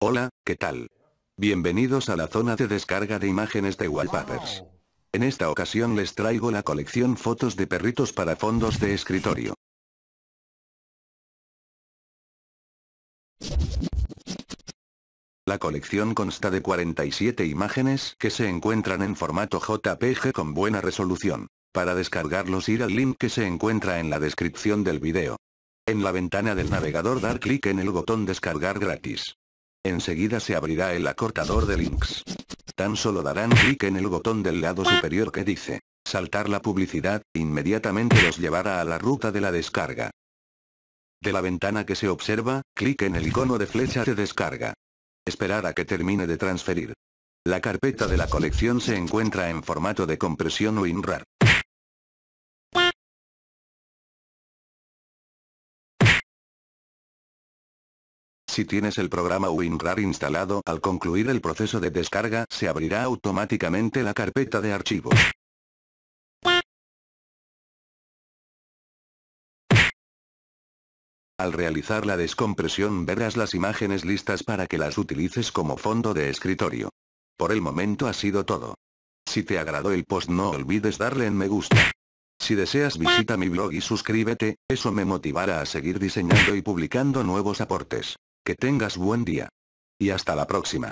Hola, ¿qué tal? Bienvenidos a la zona de descarga de imágenes de wallpapers. En esta ocasión les traigo la colección fotos de perritos para fondos de escritorio. La colección consta de 47 imágenes que se encuentran en formato JPG con buena resolución. Para descargarlos ir al link que se encuentra en la descripción del video. En la ventana del navegador dar clic en el botón descargar gratis. Enseguida se abrirá el acortador de links. Tan solo darán clic en el botón del lado superior que dice saltar la publicidad, inmediatamente los llevará a la ruta de la descarga. De la ventana que se observa, clic en el icono de flecha de descarga. Esperar a que termine de transferir. La carpeta de la colección se encuentra en formato de compresión WinRAR. Si tienes el programa WinRAR instalado, al concluir el proceso de descarga se abrirá automáticamente la carpeta de archivos. Al realizar la descompresión verás las imágenes listas para que las utilices como fondo de escritorio. Por el momento ha sido todo. Si te agradó el post no olvides darle en me gusta. Si deseas visita mi blog y suscríbete, eso me motivará a seguir diseñando y publicando nuevos aportes. Que tengas buen día. Y hasta la próxima.